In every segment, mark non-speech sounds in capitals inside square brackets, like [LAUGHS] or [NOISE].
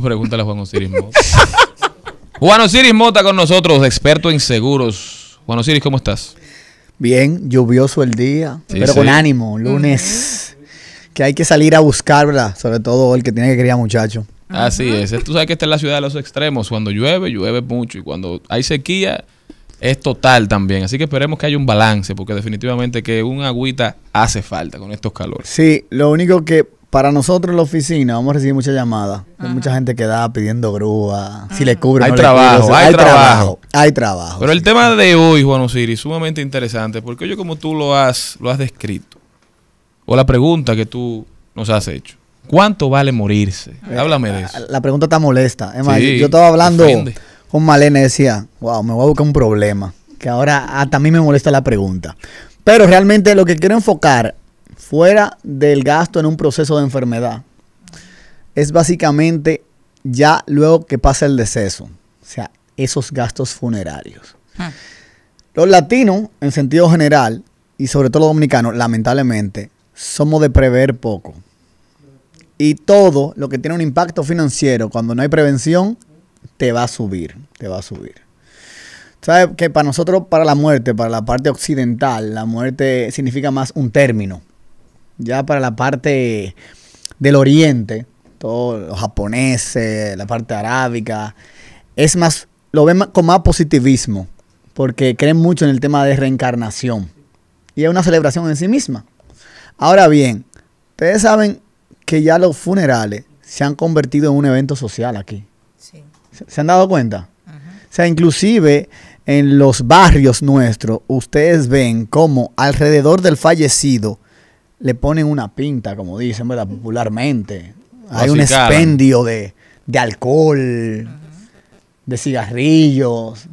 pregúntale a Juan Osiris Mota. Juan Osiris Mota con nosotros, experto en seguros. Juan Osiris, ¿cómo estás? Bien, lluvioso el día, pero con ánimo, lunes. Que hay que salir a buscarla, sobre todo el que tiene que criar muchacho. Así es. Tú sabes que esta es la ciudad de los extremos. Cuando llueve, llueve mucho. Y cuando hay sequía, es total también. Así que esperemos que haya un balance, porque definitivamente que un agüita hace falta con estos calores. Sí, lo único que para nosotros en la oficina vamos a recibir muchas llamadas. mucha gente que da pidiendo grúa, si le cubren. Hay, trabajo, hay, trabajo, hay trabajo. Pero el tema de hoy, Juan Osiris, sumamente interesante, porque yo como tú lo has, lo has descrito, o la pregunta que tú nos has hecho, ¿cuánto vale morirse? Háblame de eso. La pregunta está molesta. Es más, yo estaba hablando con Malena y decía, wow, me voy a buscar un problema, que ahora hasta a mí me molesta la pregunta. Pero realmente lo que quiero enfocar fuera del gasto en un proceso de enfermedad, es básicamente ya luego que pasa el deceso, o sea, esos gastos funerarios. Ah. Los latinos, en sentido general, y sobre todo los dominicanos, lamentablemente, somos de prever poco. Y todo lo que tiene un impacto financiero, cuando no hay prevención, te va a subir, te va a subir. ¿Sabes que para nosotros, para la muerte, para la parte occidental, la muerte significa más un término ya para la parte del oriente, todos los japoneses, la parte arábica, es más, lo ven con más positivismo, porque creen mucho en el tema de reencarnación. Y es una celebración en sí misma. Ahora bien, ustedes saben que ya los funerales se han convertido en un evento social aquí. ¿Se han dado cuenta? O sea, inclusive en los barrios nuestros, ustedes ven cómo alrededor del fallecido le ponen una pinta, como dicen popularmente. Hay un expendio de, alcohol, de cigarrillos.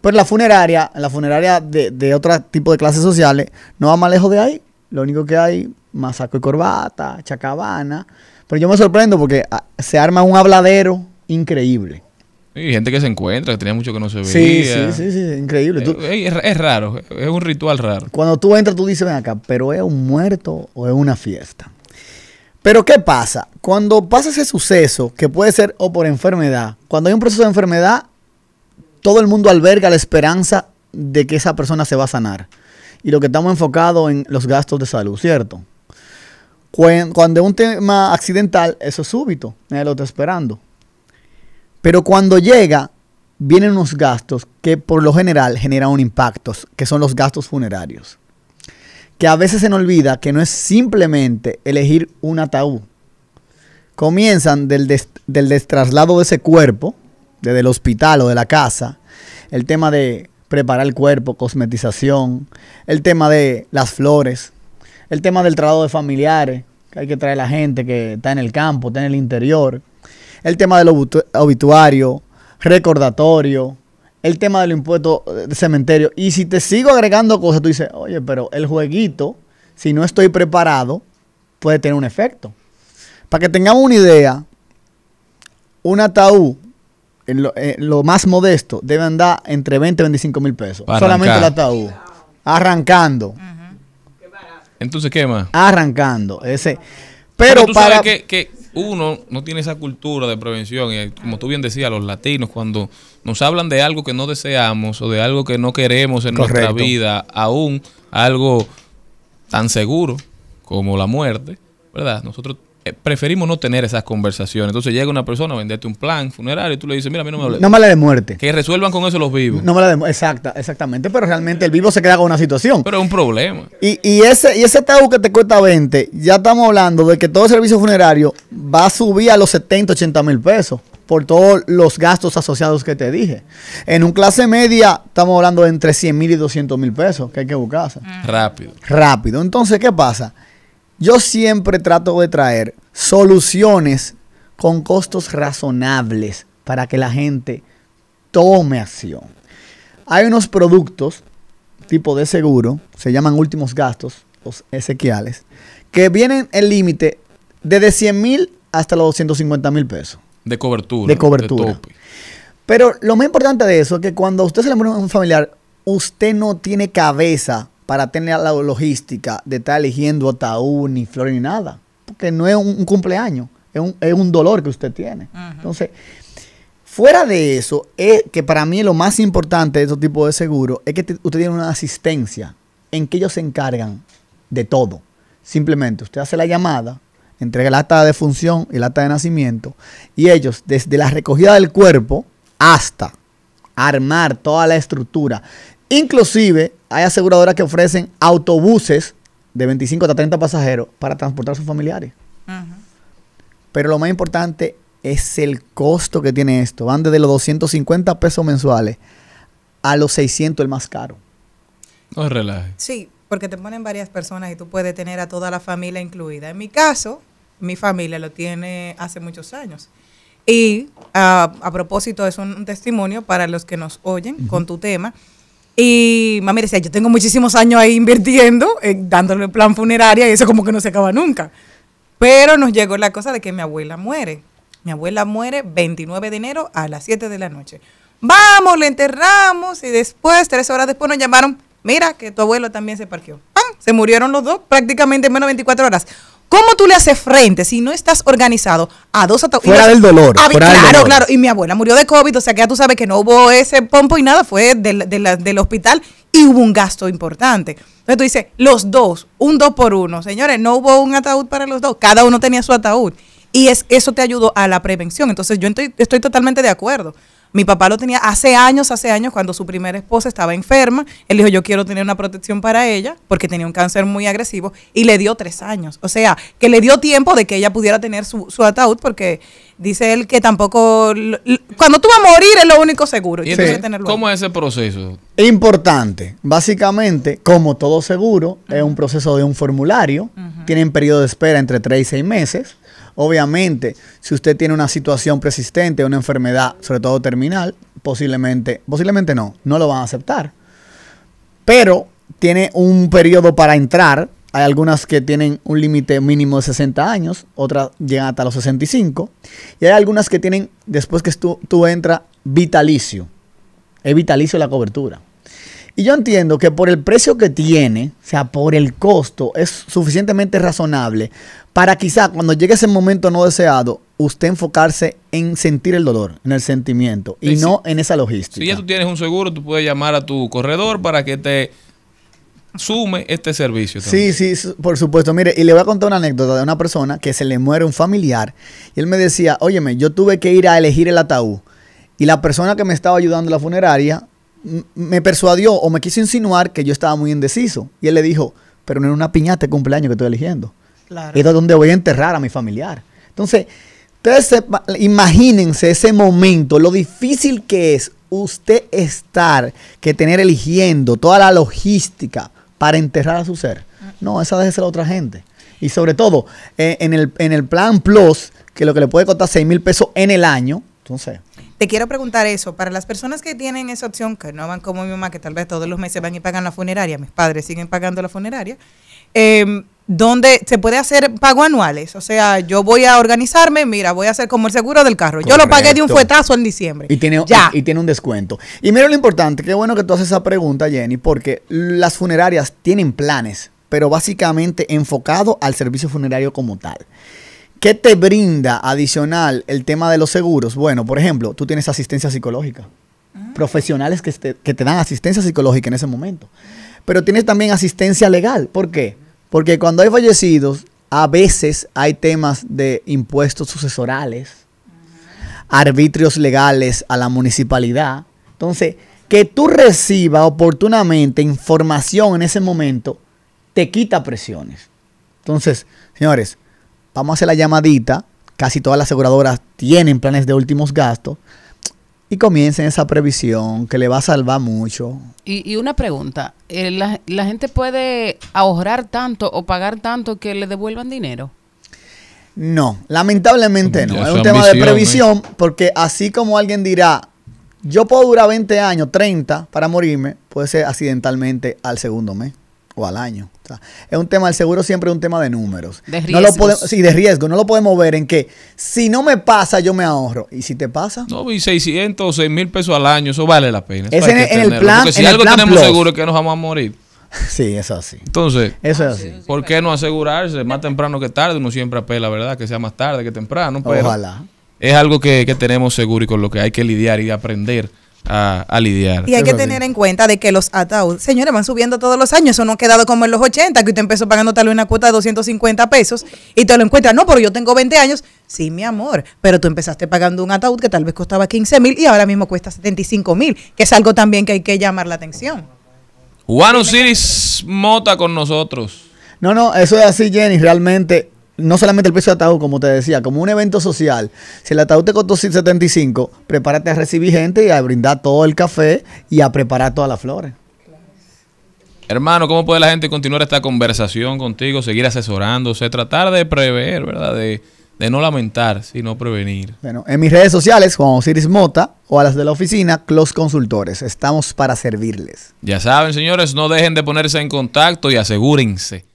Pero la funeraria, la funeraria de, de otro tipo de clases sociales, no va más lejos de ahí. Lo único que hay, más saco y corbata, chacabana. Pero yo me sorprendo porque ah, se arma un habladero increíble. Y gente que se encuentra, que tenía mucho que no se veía. Sí, sí, sí, increíble. Eh, eh, es, raro, es un ritual raro. Cuando tú entras, tú dices, ven acá, pero es un muerto o es una fiesta. Pero ¿qué pasa? Cuando pasa ese suceso, que puede ser o por enfermedad, cuando hay un proceso de enfermedad, todo el mundo alberga la esperanza de que esa persona se va a sanar. Y lo que estamos enfocados en los gastos de salud, ¿cierto? Cuando es un tema accidental, eso es súbito, nadie lo está esperando. Pero cuando llega, vienen unos gastos que por lo general generan un impacto, que son los gastos funerarios. Que a veces se nos olvida que no es simplemente elegir un ataúd. Comienzan del, des, destraslado de ese cuerpo, desde el hospital o de la casa, el tema de preparar el cuerpo, cosmetización, el tema de las flores, el tema del traslado de familiares, que hay que traer a la gente que está en el campo, está en el interior, el tema del obituario, recordatorio, el tema del impuesto de cementerio. Y si te sigo agregando cosas, tú dices, oye, pero el jueguito, si no estoy preparado, puede tener un efecto. Para que tengamos una idea, un ataúd, en lo, eh, más modesto, debe andar entre 20 y 25 mil pesos. Solamente el ataúd. Arrancando. Entonces, ¿qué más? Arrancando. Ese. Pero, tú para. Sabes que uno no tiene esa cultura de prevención. Y eh, como tú bien decías, los latinos, cuando nos hablan de algo que no deseamos o de algo que no queremos en nuestra vida, aún algo tan seguro como la muerte, ¿verdad? Nosotros eh, preferimos no tener esas conversaciones. Entonces llega una persona a venderte un plan funerario y tú le dices, mira, a mí no me No me la de muerte. Que resuelvan con eso los vivos. No me la de exacta, exactamente, pero realmente el vivo se queda con una situación. Pero es un problema. Y, ese y ese tabú que te cuesta 20, ya estamos hablando de que todo el servicio funerario va a subir a los 70, 80 mil pesos por todos los gastos asociados que te dije. En un clase media estamos hablando de entre 100 mil y 200 mil pesos que hay que buscar Rápido. Rápido. Entonces, ¿qué pasa? Yo siempre trato de traer soluciones con costos razonables para que la gente tome acción. Hay unos productos tipo de seguro, se llaman últimos gastos, los esequiales, que vienen el límite desde 100 mil hasta los 250 mil pesos. De cobertura. De cobertura. Pero lo más importante de eso es que cuando usted se le muere un familiar, usted no tiene cabeza para tener la logística de estar eligiendo ataúd, ni flor, ni nada. Porque no es un, cumpleaños, es un, dolor que usted tiene. Entonces, fuera de eso, es que para mí lo más importante de este tipo de seguro es que usted tiene una asistencia en que ellos se encargan de todo. Simplemente usted hace la llamada, entrega el acta de función y la acta de nacimiento, y ellos, desde la recogida del cuerpo hasta armar toda la estructura Inclusive hay aseguradoras que ofrecen autobuses de 25 hasta 30 pasajeros para transportar a sus familiares. Pero lo más importante es el costo que tiene esto. Van desde los 250 pesos mensuales a los 600 el más caro. No oh, relaje. Sí, porque te ponen varias personas y tú puedes tener a toda la familia incluida. En mi caso, mi familia lo tiene hace muchos años. Y ah, a propósito, es un, testimonio para los que nos oyen con tu tema y mami decía, yo tengo muchísimos años ahí invirtiendo, dándole eh, dándole plan funeraria y eso como que no se acaba nunca. Pero nos llegó la cosa de que mi abuela muere. Mi abuela muere 29 de enero a las 7 de la noche. Vamos, le enterramos y después, tres horas después nos llamaron, mira que tu abuelo también se parqueó. Se murieron los dos prácticamente en menos de 24 horas. ¿Cómo tú le haces frente si no estás organizado a dos ataúdes? Fuera del dolor. claro, claro. Y mi abuela murió de COVID, o sea que ya tú sabes que no hubo ese pompo y nada, fue del, hospital y hubo un gasto importante. Entonces tú dices, los dos, un dos por uno. Señores, no hubo un ataúd para los dos, cada uno tenía su ataúd. Y es, eso te ayudó a la prevención. Entonces yo estoy, estoy totalmente de acuerdo. Mi papá lo tenía hace años, hace años, cuando su primera esposa estaba enferma. Él dijo, yo quiero tener una protección para ella, porque tenía un cáncer muy agresivo, y le dio tres años. O sea, que le dio tiempo de que ella pudiera tener su, su ataúd, porque dice él que tampoco... Cuando tú vas a morir es lo único seguro. ¿Cómo es ese proceso? Importante. Básicamente, como todo seguro, es un proceso de un formulario. Tienen periodo de espera entre tres y seis meses Obviamente, si usted tiene una situación persistente, una enfermedad, sobre todo terminal, posiblemente, posiblemente no, no lo van a aceptar. Pero tiene un periodo para entrar. Hay algunas que tienen un límite mínimo de 60 años, otras llegan hasta los 65. Y hay algunas que tienen, después que tú, tú entras, vitalicio. Es vitalicio la cobertura. Y yo entiendo que por el precio que tiene, o sea, por el costo, es suficientemente razonable para quizá cuando llegue ese momento no deseado, usted enfocarse en sentir el dolor, en el sentimiento, y no en esa logística. Si ya tú tienes un seguro, tú puedes llamar a tu corredor para que te sume este servicio. Sí, sí, por supuesto. Mire, y le voy a contar una anécdota de una persona que se le muere un familiar, y él me decía, óyeme, yo tuve que ir a elegir el ataúd, y la persona que me estaba ayudando en la funeraria me persuadió o me quiso insinuar que yo estaba muy indeciso. Y él le dijo, pero no es una piñata de cumpleaños que estoy eligiendo. Claro. Es donde voy a enterrar a mi familiar. Entonces, ustedes imagínense ese momento, lo difícil que es usted estar, que tener eligiendo toda la logística para enterrar a su ser. Mm. No, esa debe ser la otra gente. Y sobre todo, eh, en, el, en el plan Plus, que lo que le puede costar 6 mil pesos en el año, entonces, te quiero preguntar eso, para las personas que tienen esa opción, que no van como mi mamá, que tal vez todos los meses van y pagan la funeraria, mis padres siguen pagando la funeraria, eh, em, donde se puede hacer pago anuales. O sea, yo voy a organizarme, mira, voy a hacer como el seguro del carro. Yo lo pagué de un fuetazo en diciembre. Y tiene, y tiene un descuento. Y mira lo importante, qué bueno que tú haces esa pregunta, Jenny, porque las funerarias tienen planes, pero básicamente enfocado al servicio funerario como tal. ¿Qué te brinda adicional el tema de los seguros? Bueno, por ejemplo, tú tienes asistencia psicológica. Ah. Profesionales que te, este, que te dan asistencia psicológica en ese momento. Pero tienes también asistencia legal. ¿Por qué? Porque cuando hay fallecidos, a veces hay temas de impuestos sucesorales, ah. arbitrios legales a la municipalidad. Entonces, que tú recibas oportunamente información en ese momento, te quita presiones. Entonces, señores, vamos a hacer la llamadita, casi todas las aseguradoras tienen planes de últimos gastos, y comiencen esa previsión que le va a salvar mucho. Y, una pregunta, eh, ¿la, gente puede ahorrar tanto o pagar tanto que le devuelvan dinero? No, lamentablemente no. es un tema de previsión porque así como alguien dirá, yo puedo durar 20 años, 30 para morirme, puede ser accidentalmente al segundo mes o al año. Es un tema, el seguro siempre es un tema de números. De riesgos. No sí, de riesgo. No lo podemos ver en que si no me pasa, yo me ahorro. ¿Y si te pasa? No, y 600, 6 mil pesos al año, eso vale la pena. Es en, el plan. Porque si algo tenemos seguro es que nos vamos a morir. [LAUGHS] Sí, es así. Entonces, eso es así. ¿por qué no asegurarse más temprano que tarde? Uno siempre apela, ¿verdad? Que sea más tarde que temprano. Pero Ojalá. Es algo que, que tenemos seguro y con lo que hay que lidiar y aprender a, lidiar. Y hay que tener en cuenta de que los ataúdes, señores, van subiendo todos los años. Eso no ha quedado como en los 80, que usted empezó pagando tal vez una cuota de 250 pesos y te lo encuentras. No, pero yo tengo 20 años. Sí, mi amor, pero tú empezaste pagando un ataúd que tal vez costaba 15 mil y ahora mismo cuesta 75 mil, que es algo también que hay que llamar la atención. Juan Osiris Mota con nosotros. No, no, eso es así, Jenny. Realmente no solamente el precio de ataúd, como te decía, como un evento social. Si el ataúd te costó 75, prepárate a recibir gente y a brindar todo el café y a preparar todas las flores. Hermano, ¿cómo puede la gente continuar esta conversación contigo, seguir asesorándose, tratar de prever, ¿verdad? De, de no lamentar, sino prevenir. Bueno, en mis redes sociales, Juan Osiris Mota, o a las de la oficina, Clos Consultores. Estamos para servirles. Ya saben, señores, no dejen de ponerse en contacto y asegúrense